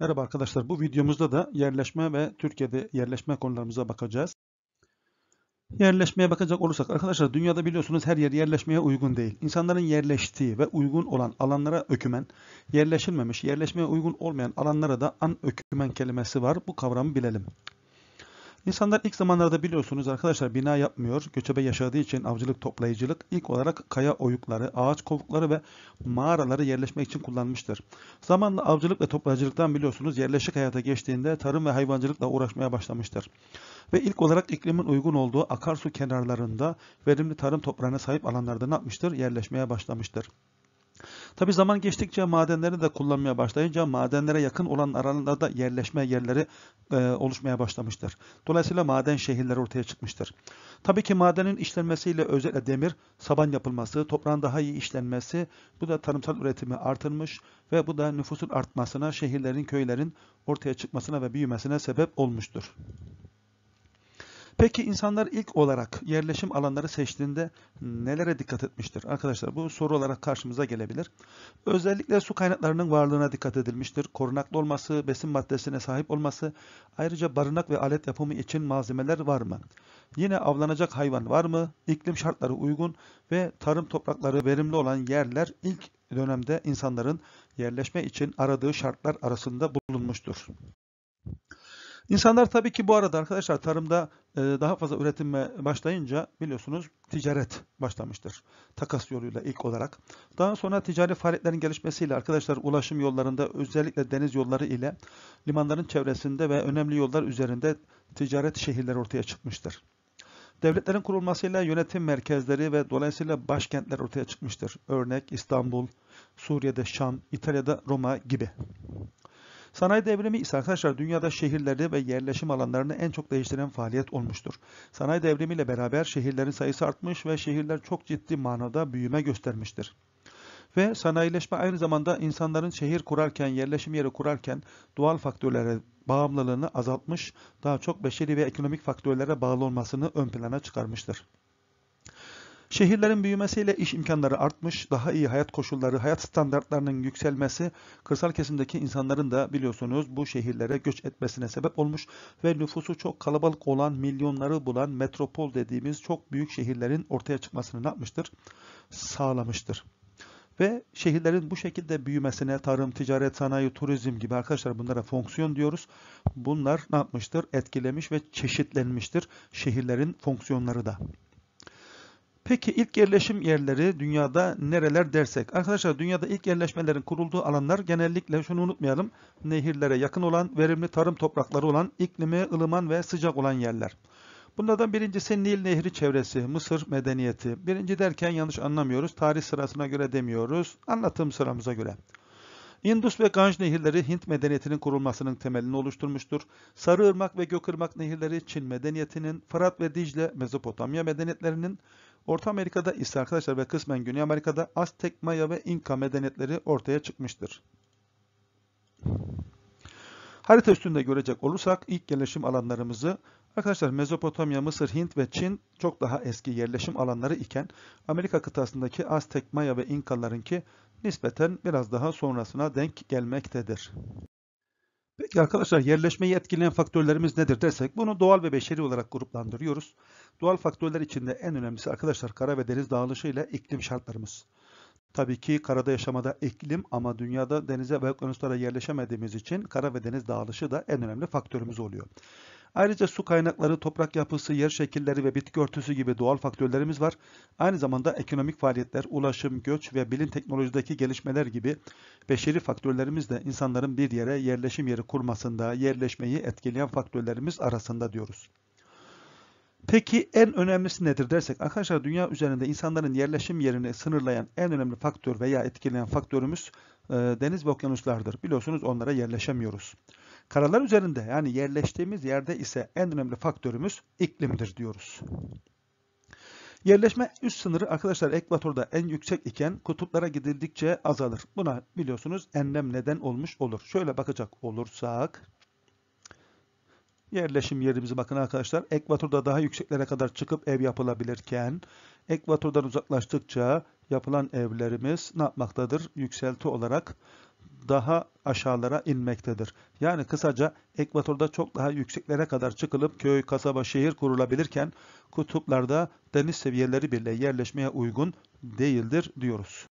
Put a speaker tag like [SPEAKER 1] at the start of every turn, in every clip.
[SPEAKER 1] Merhaba arkadaşlar, bu videomuzda da yerleşme ve Türkiye'de yerleşme konularımıza bakacağız. Yerleşmeye bakacak olursak arkadaşlar dünyada biliyorsunuz her yer yerleşmeye uygun değil. İnsanların yerleştiği ve uygun olan alanlara ökümen, yerleşilmemiş, yerleşmeye uygun olmayan alanlara da an ökümen kelimesi var. Bu kavramı bilelim. İnsanlar ilk zamanlarda biliyorsunuz arkadaşlar bina yapmıyor. Göçebe yaşadığı için avcılık, toplayıcılık ilk olarak kaya oyukları, ağaç kovukları ve mağaraları yerleşmek için kullanmıştır. Zamanla avcılık ve toplayıcılıktan biliyorsunuz yerleşik hayata geçtiğinde tarım ve hayvancılıkla uğraşmaya başlamıştır. Ve ilk olarak iklimin uygun olduğu akarsu kenarlarında verimli tarım toprağına sahip alanlarda ne yapmıştır? Yerleşmeye başlamıştır. Tabi zaman geçtikçe madenleri de kullanmaya başlayınca madenlere yakın olan aralarda yerleşme yerleri e, oluşmaya başlamıştır. Dolayısıyla maden şehirleri ortaya çıkmıştır. Tabii ki madenin işlenmesiyle özellikle demir, saban yapılması, toprağın daha iyi işlenmesi, bu da tarımsal üretimi artırmış ve bu da nüfusun artmasına, şehirlerin, köylerin ortaya çıkmasına ve büyümesine sebep olmuştur. Peki insanlar ilk olarak yerleşim alanları seçtiğinde nelere dikkat etmiştir? Arkadaşlar bu soru olarak karşımıza gelebilir. Özellikle su kaynaklarının varlığına dikkat edilmiştir. Korunaklı olması, besin maddesine sahip olması, ayrıca barınak ve alet yapımı için malzemeler var mı? Yine avlanacak hayvan var mı? İklim şartları uygun ve tarım toprakları verimli olan yerler ilk dönemde insanların yerleşme için aradığı şartlar arasında bulunmuştur. İnsanlar tabii ki bu arada arkadaşlar tarımda e, daha fazla üretime başlayınca biliyorsunuz ticaret başlamıştır. Takas yoluyla ilk olarak. Daha sonra ticari faaliyetlerin gelişmesiyle arkadaşlar ulaşım yollarında özellikle deniz yolları ile limanların çevresinde ve önemli yollar üzerinde ticaret şehirleri ortaya çıkmıştır. Devletlerin kurulmasıyla yönetim merkezleri ve dolayısıyla başkentler ortaya çıkmıştır. Örnek İstanbul, Suriye'de Şam, İtalya'da Roma gibi. Sanayi devrimi ise arkadaşlar dünyada şehirleri ve yerleşim alanlarını en çok değiştiren faaliyet olmuştur. Sanayi devrimiyle beraber şehirlerin sayısı artmış ve şehirler çok ciddi manada büyüme göstermiştir. Ve sanayileşme aynı zamanda insanların şehir kurarken, yerleşim yeri kurarken doğal faktörlere bağımlılığını azaltmış, daha çok beşeri ve ekonomik faktörlere bağlı olmasını ön plana çıkarmıştır. Şehirlerin büyümesiyle iş imkanları artmış, daha iyi hayat koşulları, hayat standartlarının yükselmesi kırsal kesimdeki insanların da biliyorsunuz bu şehirlere göç etmesine sebep olmuş ve nüfusu çok kalabalık olan, milyonları bulan metropol dediğimiz çok büyük şehirlerin ortaya çıkmasını yapmıştır? Sağlamıştır ve şehirlerin bu şekilde büyümesine tarım, ticaret, sanayi, turizm gibi arkadaşlar bunlara fonksiyon diyoruz. Bunlar ne yapmıştır? Etkilemiş ve çeşitlenmiştir şehirlerin fonksiyonları da. Peki ilk yerleşim yerleri dünyada nereler dersek? Arkadaşlar dünyada ilk yerleşmelerin kurulduğu alanlar genellikle şunu unutmayalım. Nehirlere yakın olan, verimli tarım toprakları olan, iklimi ılıman ve sıcak olan yerler. Bunlardan birincisi Nil Nehri çevresi, Mısır medeniyeti. Birinci derken yanlış anlamıyoruz. Tarih sırasına göre demiyoruz. Anlatım sıramıza göre. Indus ve Ganj nehirleri Hint medeniyetinin kurulmasının temelini oluşturmuştur. Sarı Sarıırmak ve Gökırmak nehirleri Çin medeniyetinin, Fırat ve Dicle Mezopotamya medeniyetlerinin, Orta Amerika'da ise arkadaşlar ve kısmen Güney Amerika'da Aztek, Maya ve İnka medeniyetleri ortaya çıkmıştır. Harita üstünde görecek olursak ilk yerleşim alanlarımızı arkadaşlar Mezopotamya, Mısır, Hint ve Çin çok daha eski yerleşim alanları iken Amerika kıtasındaki Aztek, Maya ve İnkalarınki nispeten biraz daha sonrasına denk gelmektedir. Peki arkadaşlar yerleşmeyi etkileyen faktörlerimiz nedir dersek bunu doğal ve beşeri olarak gruplandırıyoruz. Doğal faktörler içinde en önemlisi arkadaşlar kara ve deniz dağılışı ile iklim şartlarımız. Tabii ki karada yaşamada iklim ama dünyada denize ve okyanuslara yerleşemediğimiz için kara ve deniz dağılışı da en önemli faktörümüz oluyor. Ayrıca su kaynakları, toprak yapısı, yer şekilleri ve bitki örtüsü gibi doğal faktörlerimiz var. Aynı zamanda ekonomik faaliyetler, ulaşım, göç ve bilim teknolojideki gelişmeler gibi beşeri faktörlerimiz de insanların bir yere yerleşim yeri kurmasında, yerleşmeyi etkileyen faktörlerimiz arasında diyoruz. Peki en önemlisi nedir dersek arkadaşlar dünya üzerinde insanların yerleşim yerini sınırlayan en önemli faktör veya etkileyen faktörümüz e, deniz ve okyanuslardır. Biliyorsunuz onlara yerleşemiyoruz. Karalar üzerinde yani yerleştiğimiz yerde ise en önemli faktörümüz iklimdir diyoruz. Yerleşme üst sınırı arkadaşlar ekvatorda en yüksek iken kutuplara gidildikçe azalır. Buna biliyorsunuz enlem neden olmuş olur. Şöyle bakacak olursak yerleşim yerimizi bakın arkadaşlar. Ekvatorda daha yükseklere kadar çıkıp ev yapılabilirken ekvatordan uzaklaştıkça yapılan evlerimiz ne yapmaktadır? Yükselti olarak daha aşağılara inmektedir. Yani kısaca ekvatorda çok daha yükseklere kadar çıkılıp köy, kasaba, şehir kurulabilirken kutuplarda deniz seviyeleri bile yerleşmeye uygun değildir diyoruz.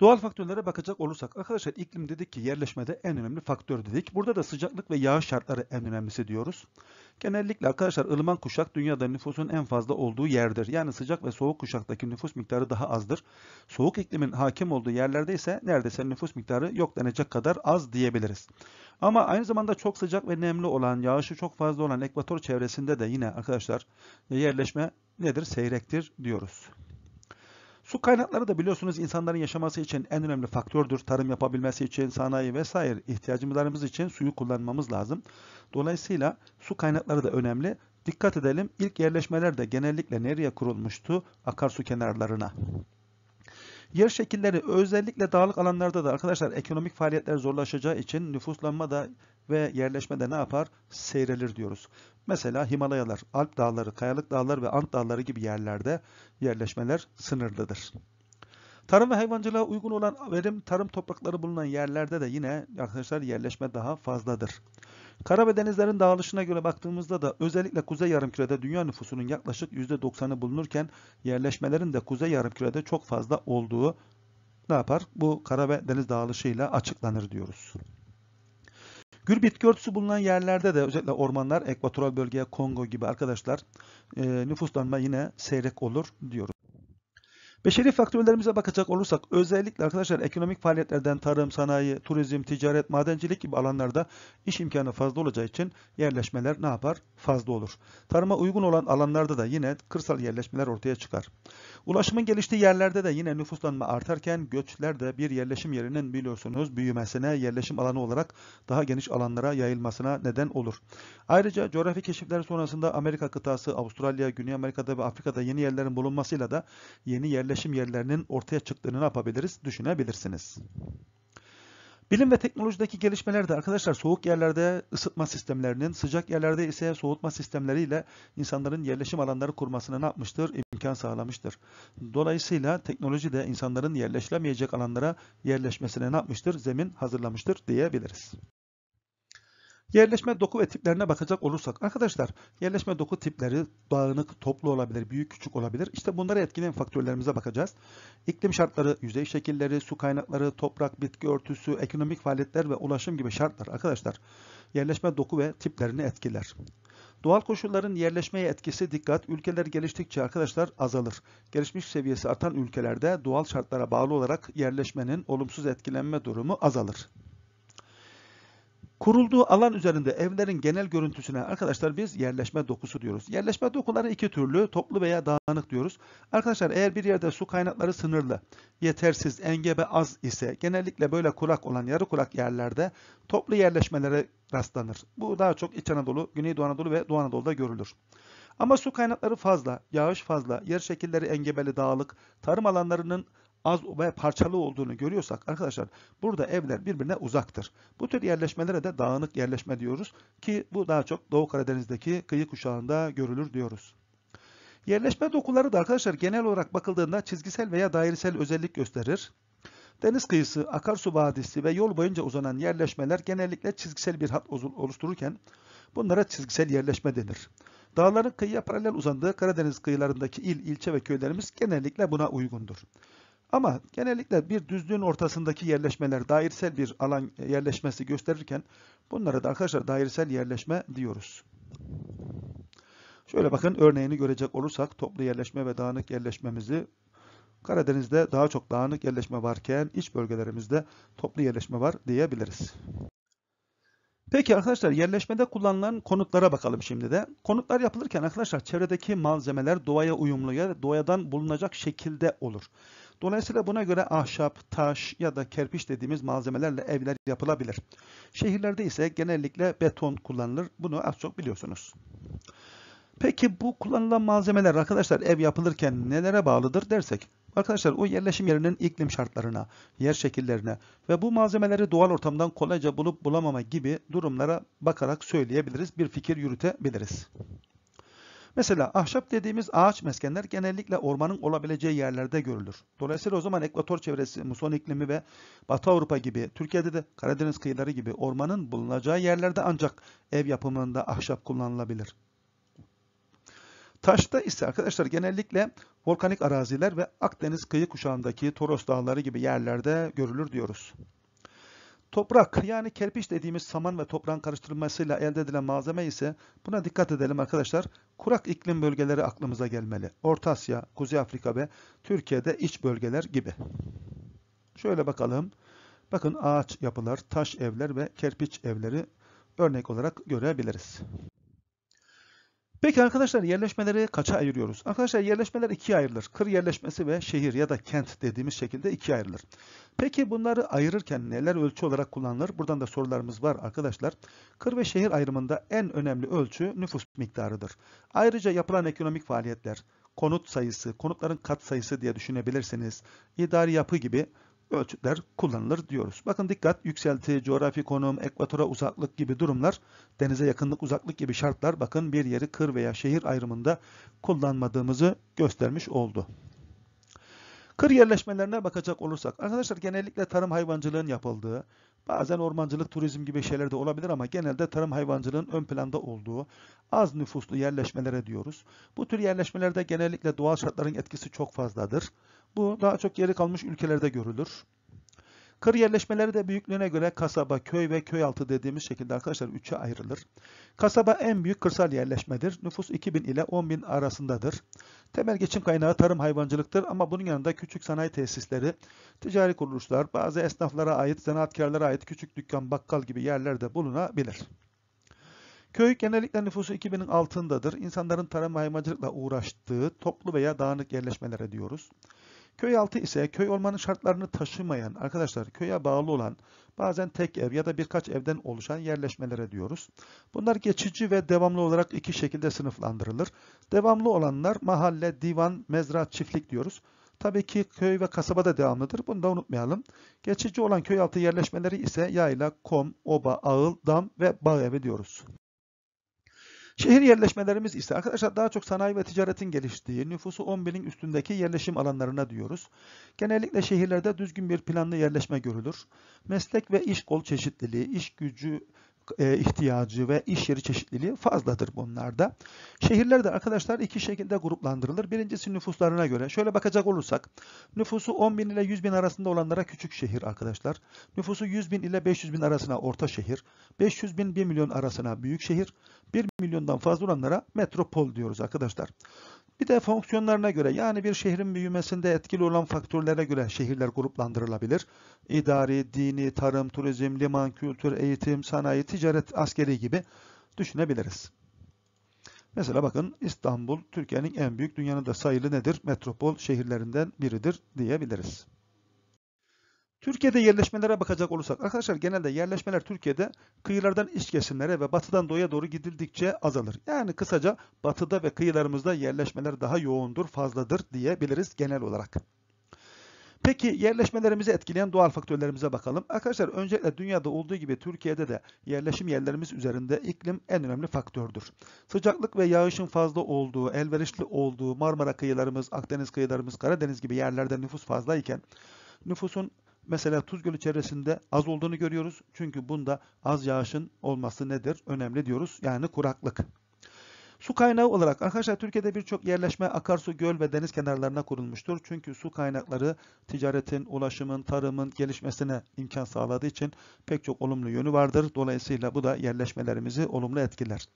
[SPEAKER 1] Doğal faktörlere bakacak olursak arkadaşlar iklim dedik ki yerleşmede en önemli faktör dedik. Burada da sıcaklık ve yağış şartları en önemlisi diyoruz. Genellikle arkadaşlar ılıman kuşak dünyada nüfusun en fazla olduğu yerdir. Yani sıcak ve soğuk kuşaktaki nüfus miktarı daha azdır. Soğuk iklimin hakim olduğu yerlerde ise neredeyse nüfus miktarı yok denecek kadar az diyebiliriz. Ama aynı zamanda çok sıcak ve nemli olan, yağışı çok fazla olan ekvator çevresinde de yine arkadaşlar yerleşme nedir? Seyrektir diyoruz. Su kaynakları da biliyorsunuz insanların yaşaması için en önemli faktördür. Tarım yapabilmesi için, sanayi vesaire ihtiyacımız için suyu kullanmamız lazım. Dolayısıyla su kaynakları da önemli. Dikkat edelim ilk yerleşmeler de genellikle nereye kurulmuştu? Akarsu kenarlarına. Yer şekilleri özellikle dağlık alanlarda da arkadaşlar ekonomik faaliyetler zorlaşacağı için nüfuslanma da ve yerleşme de ne yapar? Seyrelir diyoruz. Mesela Himalayalar, Alp dağları, Kayalık dağlar ve Ant dağları gibi yerlerde yerleşmeler sınırlıdır. Tarım ve hayvancılığa uygun olan verim tarım toprakları bulunan yerlerde de yine arkadaşlar yerleşme daha fazladır. Kara ve denizlerin dağılışına göre baktığımızda da özellikle kuzey yarımkürede dünya nüfusunun yaklaşık %90'ı bulunurken yerleşmelerin de kuzey yarımkürede çok fazla olduğu ne yapar? Bu kara ve deniz dağılışıyla açıklanır diyoruz. Gür bitki örtüsü bulunan yerlerde de özellikle ormanlar, ekvatoral bölgeye Kongo gibi arkadaşlar e, nüfuslanma yine seyrek olur diyoruz. Beşeri faktörlerimize bakacak olursak özellikle arkadaşlar ekonomik faaliyetlerden tarım, sanayi, turizm, ticaret, madencilik gibi alanlarda iş imkanı fazla olacağı için yerleşmeler ne yapar? Fazla olur. Tarıma uygun olan alanlarda da yine kırsal yerleşmeler ortaya çıkar. Ulaşımın geliştiği yerlerde de yine nüfuslanma artarken göçler de bir yerleşim yerinin biliyorsunuz büyümesine, yerleşim alanı olarak daha geniş alanlara yayılmasına neden olur. Ayrıca coğrafi keşifler sonrasında Amerika kıtası, Avustralya, Güney Amerika'da ve Afrika'da yeni yerlerin bulunmasıyla da yeni yerleşim yerleşim yerlerinin ortaya çıktığını ne yapabiliriz? Düşünebilirsiniz. Bilim ve teknolojideki gelişmelerde arkadaşlar soğuk yerlerde ısıtma sistemlerinin, sıcak yerlerde ise soğutma sistemleriyle insanların yerleşim alanları kurmasına ne yapmıştır? İmkan sağlamıştır. Dolayısıyla teknoloji de insanların yerleşilemeyecek alanlara yerleşmesine ne yapmıştır? Zemin hazırlamıştır diyebiliriz. Yerleşme doku ve tiplerine bakacak olursak arkadaşlar yerleşme doku tipleri dağınık, toplu olabilir, büyük küçük olabilir. İşte bunları etkileyen faktörlerimize bakacağız. İklim şartları, yüzey şekilleri, su kaynakları, toprak, bitki örtüsü, ekonomik faaliyetler ve ulaşım gibi şartlar arkadaşlar yerleşme doku ve tiplerini etkiler. Doğal koşulların yerleşmeye etkisi dikkat, ülkeler geliştikçe arkadaşlar azalır. Gelişmiş seviyesi artan ülkelerde doğal şartlara bağlı olarak yerleşmenin olumsuz etkilenme durumu azalır. Kurulduğu alan üzerinde evlerin genel görüntüsüne arkadaşlar biz yerleşme dokusu diyoruz. Yerleşme dokuları iki türlü toplu veya dağınık diyoruz. Arkadaşlar eğer bir yerde su kaynakları sınırlı, yetersiz, engebe az ise genellikle böyle kurak olan yarı kurak yerlerde toplu yerleşmelere rastlanır. Bu daha çok İç Anadolu, Güneydoğu Anadolu ve Doğu Anadolu'da görülür. Ama su kaynakları fazla, yağış fazla, yer şekilleri engebeli dağlık, tarım alanlarının az ve parçalı olduğunu görüyorsak arkadaşlar burada evler birbirine uzaktır. Bu tür yerleşmelere de dağınık yerleşme diyoruz ki bu daha çok Doğu Karadeniz'deki kıyı kuşağında görülür diyoruz. Yerleşme dokuları da arkadaşlar genel olarak bakıldığında çizgisel veya dairesel özellik gösterir. Deniz kıyısı, akarsu vadisi ve yol boyunca uzanan yerleşmeler genellikle çizgisel bir hat oluştururken bunlara çizgisel yerleşme denir. Dağların kıyıya paralel uzandığı Karadeniz kıyılarındaki il, ilçe ve köylerimiz genellikle buna uygundur. Ama genellikle bir düzlüğün ortasındaki yerleşmeler dairesel bir alan e, yerleşmesi gösterirken bunlara da arkadaşlar dairesel yerleşme diyoruz. Şöyle bakın örneğini görecek olursak toplu yerleşme ve dağınık yerleşmemizi Karadeniz'de daha çok dağınık yerleşme varken iç bölgelerimizde toplu yerleşme var diyebiliriz. Peki arkadaşlar yerleşmede kullanılan konutlara bakalım şimdi de. Konutlar yapılırken arkadaşlar çevredeki malzemeler doğaya uyumlu ya da doğadan bulunacak şekilde olur. Dolayısıyla buna göre ahşap, taş ya da kerpiç dediğimiz malzemelerle evler yapılabilir. Şehirlerde ise genellikle beton kullanılır. Bunu az çok biliyorsunuz. Peki bu kullanılan malzemeler arkadaşlar ev yapılırken nelere bağlıdır dersek? Arkadaşlar o yerleşim yerinin iklim şartlarına, yer şekillerine ve bu malzemeleri doğal ortamdan kolayca bulup bulamama gibi durumlara bakarak söyleyebiliriz, bir fikir yürütebiliriz. Mesela ahşap dediğimiz ağaç meskenler genellikle ormanın olabileceği yerlerde görülür. Dolayısıyla o zaman ekvator çevresi, muson iklimi ve Batı Avrupa gibi, Türkiye'de de Karadeniz kıyıları gibi ormanın bulunacağı yerlerde ancak ev yapımında ahşap kullanılabilir. Taşta ise arkadaşlar genellikle volkanik araziler ve Akdeniz kıyı kuşağındaki Toros Dağları gibi yerlerde görülür diyoruz. Toprak yani kerpiç dediğimiz saman ve toprağın karıştırılmasıyla elde edilen malzeme ise buna dikkat edelim arkadaşlar. Kurak iklim bölgeleri aklımıza gelmeli. Orta Asya, Kuzey Afrika ve Türkiye'de iç bölgeler gibi. Şöyle bakalım. Bakın ağaç yapılar, taş evler ve kerpiç evleri örnek olarak görebiliriz. Peki arkadaşlar yerleşmeleri kaça ayırıyoruz? Arkadaşlar yerleşmeler ikiye ayrılır. Kır yerleşmesi ve şehir ya da kent dediğimiz şekilde ikiye ayrılır. Peki bunları ayırırken neler ölçü olarak kullanılır? Buradan da sorularımız var arkadaşlar. Kır ve şehir ayrımında en önemli ölçü nüfus miktarıdır. Ayrıca yapılan ekonomik faaliyetler, konut sayısı, konutların kat sayısı diye düşünebilirsiniz. İdari yapı gibi ölçütler kullanılır diyoruz. Bakın dikkat yükselti, coğrafi konum, ekvatora uzaklık gibi durumlar, denize yakınlık uzaklık gibi şartlar bakın bir yeri kır veya şehir ayrımında kullanmadığımızı göstermiş oldu. Kır yerleşmelerine bakacak olursak, arkadaşlar genellikle tarım hayvancılığın yapıldığı, Bazen ormancılık, turizm gibi şeyler de olabilir ama genelde tarım hayvancılığın ön planda olduğu az nüfuslu yerleşmelere diyoruz. Bu tür yerleşmelerde genellikle doğal şartların etkisi çok fazladır. Bu daha çok geri kalmış ülkelerde görülür. Kır yerleşmeleri de büyüklüğüne göre kasaba, köy ve köy altı dediğimiz şekilde arkadaşlar 3'e ayrılır. Kasaba en büyük kırsal yerleşmedir. Nüfus 2000 ile 10000 arasındadır. Temel geçim kaynağı tarım hayvancılıktır ama bunun yanında küçük sanayi tesisleri, ticari kuruluşlar, bazı esnaflara ait, zanaatkarlara ait küçük dükkan, bakkal gibi yerler de bulunabilir. Köy genellikle nüfusu 2000'in altındadır. İnsanların tarım hayvancılıkla uğraştığı toplu veya dağınık yerleşmelere diyoruz. Köy altı ise köy olmanın şartlarını taşımayan, arkadaşlar köye bağlı olan, bazen tek ev ya da birkaç evden oluşan yerleşmelere diyoruz. Bunlar geçici ve devamlı olarak iki şekilde sınıflandırılır. Devamlı olanlar mahalle, divan, mezra, çiftlik diyoruz. Tabii ki köy ve kasaba da devamlıdır. Bunu da unutmayalım. Geçici olan köy altı yerleşmeleri ise yayla, kom, oba, ağıl, dam ve bağ evi diyoruz. Şehir yerleşmelerimiz ise arkadaşlar daha çok sanayi ve ticaretin geliştiği, nüfusu 10 binin üstündeki yerleşim alanlarına diyoruz. Genellikle şehirlerde düzgün bir planlı yerleşme görülür. Meslek ve iş kol çeşitliliği, iş gücü e, ihtiyacı ve iş yeri çeşitliliği fazladır bunlarda. Şehirlerde arkadaşlar iki şekilde gruplandırılır. Birincisi nüfuslarına göre. Şöyle bakacak olursak nüfusu 10 bin ile 100 bin arasında olanlara küçük şehir arkadaşlar. Nüfusu 100 bin ile 500 bin arasına orta şehir. 500 bin 1 milyon arasına büyük şehir, 1 milyondan fazla olanlara metropol diyoruz arkadaşlar. Bir de fonksiyonlarına göre yani bir şehrin büyümesinde etkili olan faktörlere göre şehirler gruplandırılabilir. İdari, dini, tarım, turizm, liman, kültür, eğitim, sanayi, ticaret, askeri gibi düşünebiliriz. Mesela bakın İstanbul Türkiye'nin en büyük dünyanın da sayılı nedir? Metropol şehirlerinden biridir diyebiliriz. Türkiye'de yerleşmelere bakacak olursak arkadaşlar genelde yerleşmeler Türkiye'de kıyılardan iç kesimlere ve batıdan doğuya doğru gidildikçe azalır. Yani kısaca batıda ve kıyılarımızda yerleşmeler daha yoğundur, fazladır diyebiliriz genel olarak. Peki yerleşmelerimizi etkileyen doğal faktörlerimize bakalım. Arkadaşlar öncelikle dünyada olduğu gibi Türkiye'de de yerleşim yerlerimiz üzerinde iklim en önemli faktördür. Sıcaklık ve yağışın fazla olduğu, elverişli olduğu Marmara kıyılarımız, Akdeniz kıyılarımız, Karadeniz gibi yerlerde nüfus fazlayken nüfusun Mesela Tuzgölü çevresinde az olduğunu görüyoruz. Çünkü bunda az yağışın olması nedir? Önemli diyoruz. Yani kuraklık. Su kaynağı olarak arkadaşlar Türkiye'de birçok yerleşme akarsu, göl ve deniz kenarlarına kurulmuştur. Çünkü su kaynakları ticaretin, ulaşımın, tarımın gelişmesine imkan sağladığı için pek çok olumlu yönü vardır. Dolayısıyla bu da yerleşmelerimizi olumlu etkiler.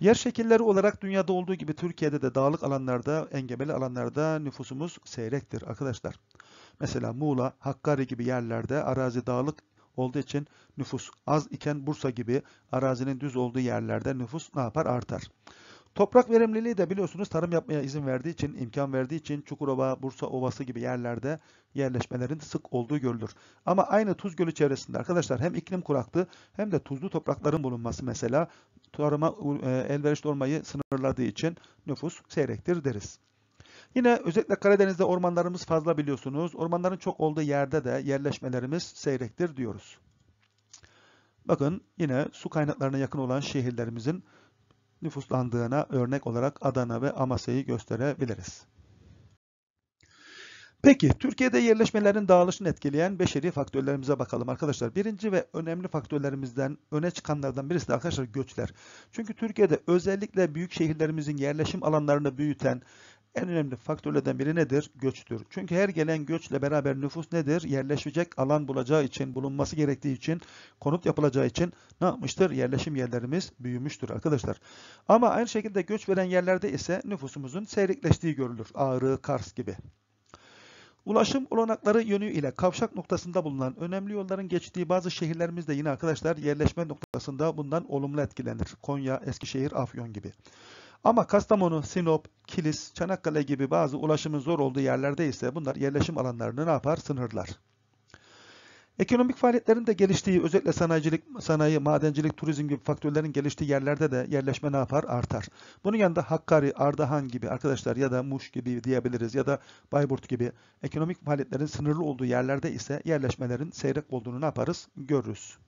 [SPEAKER 1] Yer şekilleri olarak dünyada olduğu gibi Türkiye'de de dağlık alanlarda, engebeli alanlarda nüfusumuz seyrektir arkadaşlar. Mesela Muğla, Hakkari gibi yerlerde arazi dağlık olduğu için nüfus az iken Bursa gibi arazinin düz olduğu yerlerde nüfus ne yapar? Artar. Toprak verimliliği de biliyorsunuz tarım yapmaya izin verdiği için, imkan verdiği için Çukurova, Bursa Ovası gibi yerlerde yerleşmelerin sık olduğu görülür. Ama aynı Tuz Gölü çevresinde arkadaşlar hem iklim kuraktı hem de tuzlu toprakların bulunması mesela tarıma e, elverişli olmayı sınırladığı için nüfus seyrektir deriz. Yine özellikle Karadeniz'de ormanlarımız fazla biliyorsunuz. Ormanların çok olduğu yerde de yerleşmelerimiz seyrektir diyoruz. Bakın yine su kaynaklarına yakın olan şehirlerimizin nüfuslandığına örnek olarak Adana ve Amasya'yı gösterebiliriz. Peki Türkiye'de yerleşmelerin dağılışını etkileyen beşeri faktörlerimize bakalım arkadaşlar. Birinci ve önemli faktörlerimizden öne çıkanlardan birisi de arkadaşlar göçler. Çünkü Türkiye'de özellikle büyük şehirlerimizin yerleşim alanlarını büyüten en önemli faktörlerden biri nedir? Göçtür. Çünkü her gelen göçle beraber nüfus nedir? Yerleşecek alan bulacağı için, bulunması gerektiği için, konut yapılacağı için ne yapmıştır? Yerleşim yerlerimiz büyümüştür arkadaşlar. Ama aynı şekilde göç veren yerlerde ise nüfusumuzun seyrekleştiği görülür. Ağrı, Kars gibi. Ulaşım olanakları yönüyle kavşak noktasında bulunan önemli yolların geçtiği bazı şehirlerimizde yine arkadaşlar yerleşme noktasında bundan olumlu etkilenir. Konya, Eskişehir, Afyon gibi. Ama Kastamonu, Sinop, Kilis, Çanakkale gibi bazı ulaşımın zor olduğu yerlerde ise bunlar yerleşim alanlarını ne yapar? Sınırlar. Ekonomik faaliyetlerin de geliştiği, özellikle sanayicilik, sanayi, madencilik, turizm gibi faktörlerin geliştiği yerlerde de yerleşme ne yapar? Artar. Bunun yanında Hakkari, Ardahan gibi arkadaşlar ya da Muş gibi diyebiliriz ya da Bayburt gibi ekonomik faaliyetlerin sınırlı olduğu yerlerde ise yerleşmelerin seyrek olduğunu ne yaparız? Görürüz.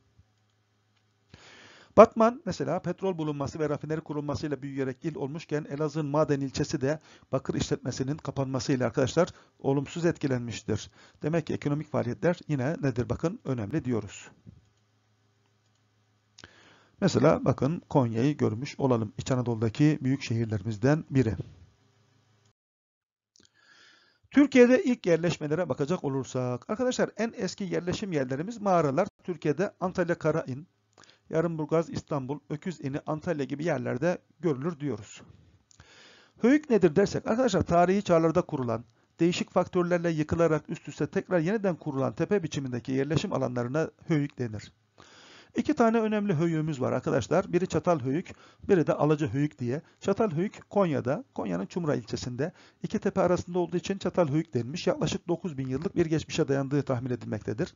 [SPEAKER 1] Batman mesela petrol bulunması ve rafineri kurulmasıyla büyüyerek il olmuşken Elazığ'ın maden ilçesi de bakır işletmesinin kapanmasıyla arkadaşlar olumsuz etkilenmiştir. Demek ki ekonomik faaliyetler yine nedir bakın önemli diyoruz. Mesela bakın Konya'yı görmüş olalım. İç Anadolu'daki büyük şehirlerimizden biri. Türkiye'de ilk yerleşmelere bakacak olursak, arkadaşlar en eski yerleşim yerlerimiz mağaralar. Türkiye'de Antalya Karain, Yarımburgaz, İstanbul, Öküz, Öküzeni, Antalya gibi yerlerde görülür diyoruz. Höyük nedir dersek arkadaşlar tarihi çağlarda kurulan, değişik faktörlerle yıkılarak üst üste tekrar yeniden kurulan tepe biçimindeki yerleşim alanlarına höyük denir. İki tane önemli höyüğümüz var arkadaşlar. Biri Çatal Höyük, biri de Alaca Höyük diye. Çatal Höyük Konya'da, Konya'nın Çumra ilçesinde. iki tepe arasında olduğu için Çatal Höyük denilmiş. Yaklaşık 9000 yıllık bir geçmişe dayandığı tahmin edilmektedir.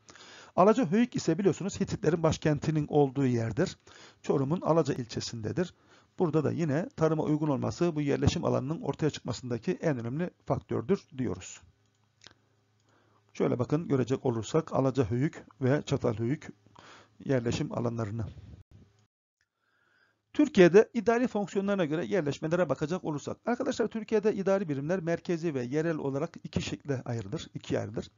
[SPEAKER 1] Alaca Höyük ise biliyorsunuz Hititlerin başkentinin olduğu yerdir. Çorum'un Alaca ilçesindedir. Burada da yine tarıma uygun olması bu yerleşim alanının ortaya çıkmasındaki en önemli faktördür diyoruz. Şöyle bakın görecek olursak Alaca Höyük ve Çatal Höyük yerleşim alanlarını. Türkiye'de idari fonksiyonlarına göre yerleşmelere bakacak olursak. Arkadaşlar Türkiye'de idari birimler merkezi ve yerel olarak iki şekilde ayrılır, iki ayrılır.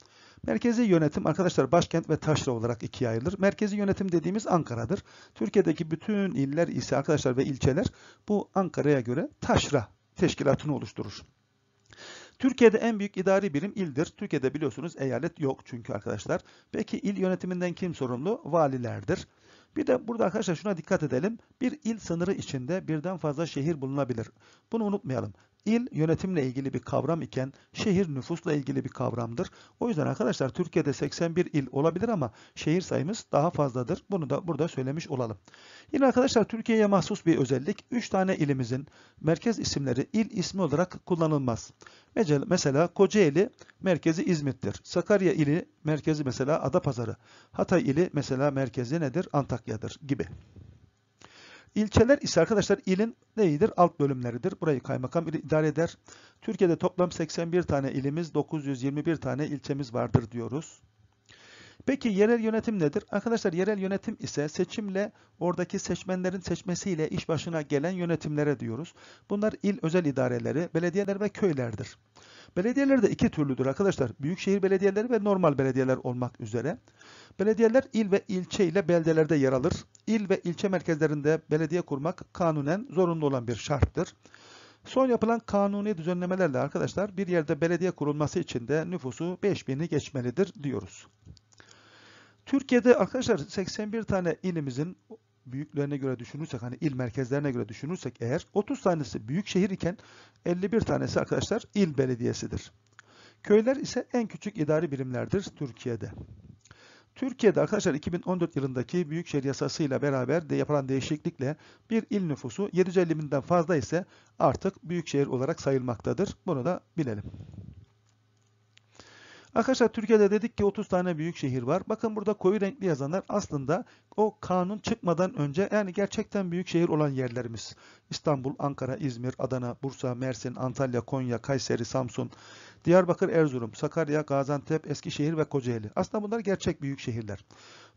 [SPEAKER 1] Merkezi yönetim arkadaşlar başkent ve taşra olarak ikiye ayrılır. Merkezi yönetim dediğimiz Ankara'dır. Türkiye'deki bütün iller ise arkadaşlar ve ilçeler bu Ankara'ya göre taşra teşkilatını oluşturur. Türkiye'de en büyük idari birim ildir. Türkiye'de biliyorsunuz eyalet yok çünkü arkadaşlar. Peki il yönetiminden kim sorumlu? Valilerdir. Bir de burada arkadaşlar şuna dikkat edelim. Bir il sınırı içinde birden fazla şehir bulunabilir. Bunu unutmayalım. İl yönetimle ilgili bir kavram iken şehir nüfusla ilgili bir kavramdır. O yüzden arkadaşlar Türkiye'de 81 il olabilir ama şehir sayımız daha fazladır. Bunu da burada söylemiş olalım. Yine arkadaşlar Türkiye'ye mahsus bir özellik 3 tane ilimizin merkez isimleri il ismi olarak kullanılmaz. Mesela Kocaeli merkezi İzmit'tir. Sakarya ili merkezi mesela Adapazarı. Hatay ili mesela merkezi nedir? Antakya'dır gibi. İlçeler ise arkadaşlar ilin neyidir? Alt bölümleridir. Burayı kaymakam idare eder. Türkiye'de toplam 81 tane ilimiz, 921 tane ilçemiz vardır diyoruz. Peki yerel yönetim nedir? Arkadaşlar yerel yönetim ise seçimle oradaki seçmenlerin seçmesiyle iş başına gelen yönetimlere diyoruz. Bunlar il özel idareleri, belediyeler ve köylerdir. Belediyeler de iki türlüdür arkadaşlar. Büyükşehir belediyeleri ve normal belediyeler olmak üzere. Belediyeler il ve ilçe ile beldelerde yer alır. İl ve ilçe merkezlerinde belediye kurmak kanunen zorunlu olan bir şarttır. Son yapılan kanuni düzenlemelerle arkadaşlar bir yerde belediye kurulması için de nüfusu 5000'i geçmelidir diyoruz. Türkiye'de arkadaşlar 81 tane ilimizin büyüklerine göre düşünürsek hani il merkezlerine göre düşünürsek eğer 30 tanesi büyük şehir iken 51 tanesi arkadaşlar il belediyesidir. Köyler ise en küçük idari birimlerdir Türkiye'de. Türkiye'de arkadaşlar 2014 yılındaki Büyükşehir Yasası ile beraber de yapılan değişiklikle bir il nüfusu 750 binden fazla ise artık büyükşehir olarak sayılmaktadır. Bunu da bilelim. Arkadaşlar Türkiye'de dedik ki 30 tane büyük şehir var. Bakın burada koyu renkli yazanlar aslında o kanun çıkmadan önce yani gerçekten büyük şehir olan yerlerimiz. İstanbul, Ankara, İzmir, Adana, Bursa, Mersin, Antalya, Konya, Kayseri, Samsun, Diyarbakır, Erzurum, Sakarya, Gaziantep, Eskişehir ve Kocaeli. Aslında bunlar gerçek büyük şehirler.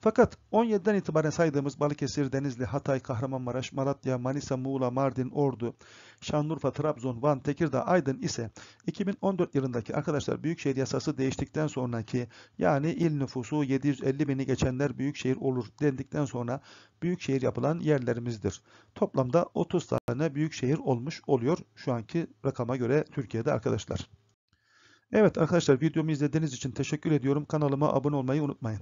[SPEAKER 1] Fakat 17'den itibaren saydığımız Balıkesir, Denizli, Hatay, Kahramanmaraş, Malatya, Manisa, Muğla, Mardin, Ordu, Şanlıurfa, Trabzon, Van, Tekirdağ, Aydın ise 2014 yılındaki arkadaşlar Büyükşehir yasası değiştikten sonraki yani il nüfusu 750 bini geçenler Büyükşehir olur dendikten sonra Büyükşehir yapılan yerlerimizdir. Toplamda 30 tane Büyükşehir olmuş oluyor şu anki rakama göre Türkiye'de arkadaşlar. Evet arkadaşlar videomu izlediğiniz için teşekkür ediyorum. Kanalıma abone olmayı unutmayın.